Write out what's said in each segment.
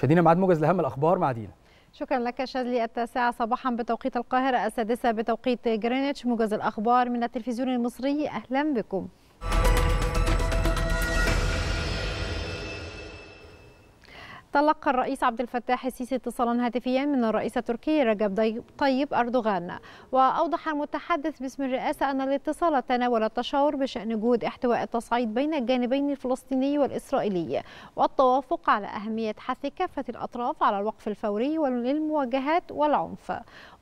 شادينا معاد موجز لاهم الاخبار مع دينا شكرا لك شاذلي التاسعة صباحا بتوقيت القاهرة السادسة بتوقيت جرينتش موجز الأخبار من التلفزيون المصري أهلا بكم تلقى الرئيس عبد الفتاح السيسي اتصالا هاتفيا من الرئيس التركي رجب طيب أردوغان وأوضح المتحدث باسم الرئاسة أن الاتصال تناول التشاور بشأن جهود احتواء التصعيد بين الجانبين الفلسطيني والإسرائيلي والتوافق على أهمية حث كافة الأطراف على الوقف الفوري للمواجهات والعنف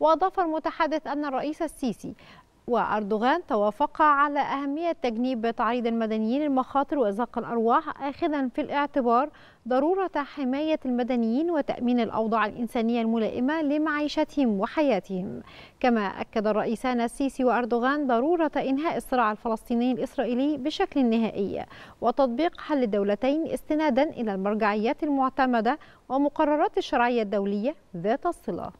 وأضاف المتحدث أن الرئيس السيسي وأردوغان توافق على أهمية تجنيب تعريض المدنيين المخاطر وإزاق الأرواح آخذا في الاعتبار ضرورة حماية المدنيين وتأمين الأوضاع الإنسانية الملائمة لمعيشتهم وحياتهم كما أكد الرئيسان السيسي وأردوغان ضرورة إنهاء الصراع الفلسطيني الإسرائيلي بشكل نهائي وتطبيق حل الدولتين استنادا إلى المرجعيات المعتمدة ومقررات الشرعية الدولية ذات الصلة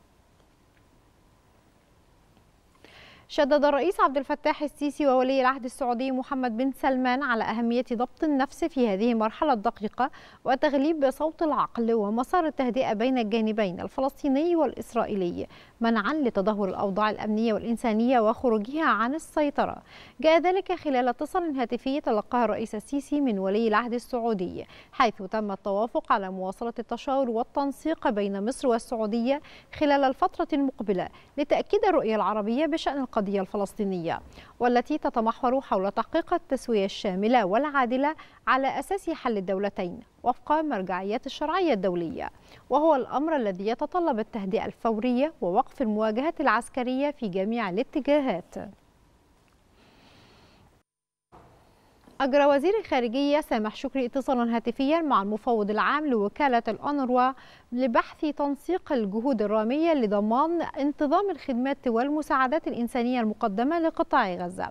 شدد الرئيس عبد الفتاح السيسي وولي العهد السعودي محمد بن سلمان على أهمية ضبط النفس في هذه المرحلة الدقيقة وتغليب صوت العقل ومسار التهدئة بين الجانبين الفلسطيني والإسرائيلي منعا لتدهور الأوضاع الأمنية والإنسانية وخروجها عن السيطرة جاء ذلك خلال اتصال هاتفي تلقاه الرئيس السيسي من ولي العهد السعودي حيث تم التوافق على مواصلة التشاور والتنسيق بين مصر والسعودية خلال الفترة المقبلة لتأكيد الرؤية العربية بشأن القضية الفلسطينية والتي تتمحور حول تحقيق التسوية الشاملة والعادلة على أساس حل الدولتين وفق مرجعيات الشرعية الدولية وهو الأمر الذي يتطلب التهدئة الفورية ووقف المواجهات العسكرية في جميع الاتجاهات أجرى وزير الخارجية سامح شكري اتصالا هاتفيا مع المفوض العام لوكالة الأنروا لبحث تنسيق الجهود الرامية لضمان انتظام الخدمات والمساعدات الإنسانية المقدمة لقطاع غزة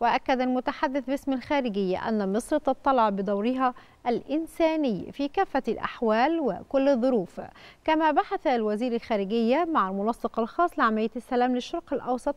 وأكد المتحدث باسم الخارجية أن مصر تطلع بدورها الإنساني في كافة الأحوال وكل الظروف كما بحث الوزير الخارجية مع المنسق الخاص لعملية السلام للشرق الأوسط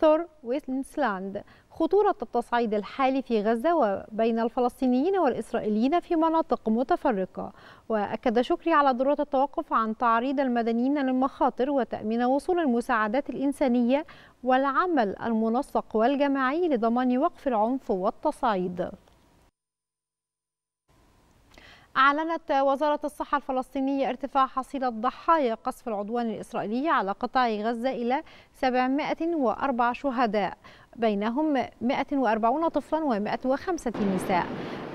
ثور ويسلاند خطورة التصعيد الحالي في غزة وبين الفلسطينيين والإسرائيليين في مناطق متفرقة وأكد شكري على ضرورة التوقف عن تعريض المدنيين للمخاطر وتأمين وصول المساعدات الإنسانية والعمل المنسق والجماعي لضمان وقف العنف والتصعيد أعلنت وزارة الصحة الفلسطينية ارتفاع حصيلة ضحايا قصف العدوان الإسرائيلي على قطاع غزة إلى 704 شهداء بينهم 140 طفلا و105 نساء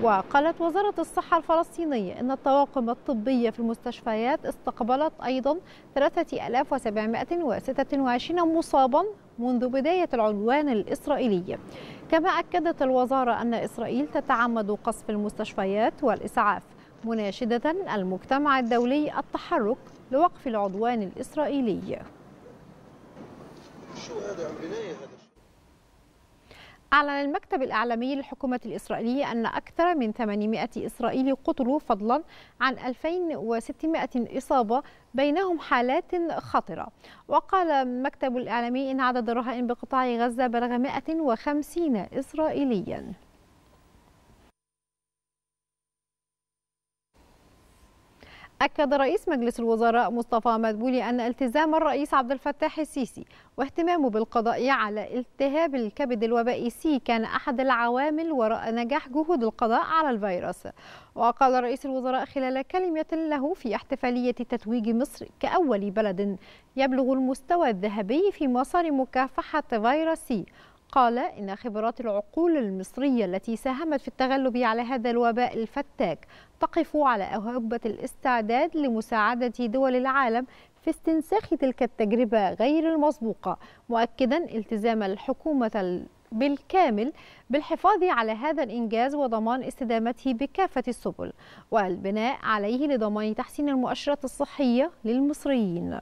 وقالت وزارة الصحة الفلسطينية أن الطواقم الطبية في المستشفيات استقبلت أيضا 3726 مصابا منذ بداية العدوان الإسرائيلي كما أكدت الوزارة أن إسرائيل تتعمد قصف المستشفيات والإسعاف مناشدة المجتمع الدولي التحرك لوقف العدوان الإسرائيلي شو هذا أعلن المكتب الإعلامي للحكومة الإسرائيلية أن أكثر من 800 إسرائيلي قتلوا فضلا عن 2600 إصابة بينهم حالات خطرة وقال المكتب الإعلامي أن عدد الرهائن بقطاع غزة بلغ 150 إسرائيليا أكد رئيس مجلس الوزراء مصطفى مدبولي أن التزام الرئيس عبد الفتاح السيسي واهتمامه بالقضاء على التهاب الكبد الوبائي سي كان أحد العوامل وراء نجاح جهود القضاء على الفيروس وقال رئيس الوزراء خلال كلمة له في احتفالية تتويج مصر كأول بلد يبلغ المستوى الذهبي في مسار مكافحة فيروس سي قال إن خبرات العقول المصرية التي ساهمت في التغلب على هذا الوباء الفتاك تقف على أهبة الاستعداد لمساعدة دول العالم في استنساخ تلك التجربة غير المسبوقة مؤكدا التزام الحكومة بالكامل بالحفاظ على هذا الإنجاز وضمان استدامته بكافة السبل والبناء عليه لضمان تحسين المؤشرات الصحية للمصريين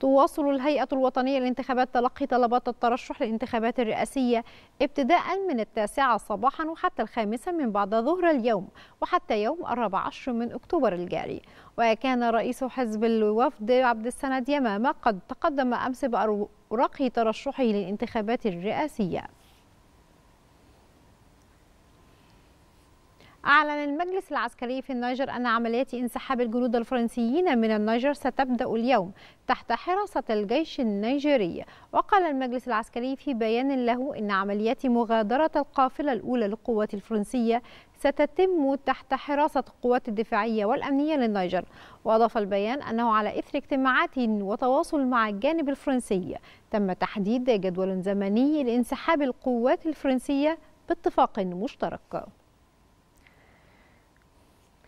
تواصل الهيئة الوطنية للانتخابات تلقي طلبات الترشح للانتخابات الرئاسية ابتداء من التاسعة صباحا وحتى الخامسة من بعد ظهر اليوم وحتى يوم الرابع عشر من أكتوبر الجاري وكان رئيس حزب الوفد عبد السند يمامة قد تقدم أمس بأوراقه ترشحه للانتخابات الرئاسية أعلن المجلس العسكري في النيجر أن عمليات انسحاب الجنود الفرنسيين من النيجر ستبدأ اليوم تحت حراسة الجيش النيجيري وقال المجلس العسكري في بيان له أن عمليات مغادرة القافلة الأولى للقوات الفرنسية ستتم تحت حراسة القوات الدفاعية والأمنية للنيجر وأضاف البيان أنه على إثر اجتماعات وتواصل مع الجانب الفرنسي تم تحديد جدول زمني لانسحاب القوات الفرنسية باتفاق مشترك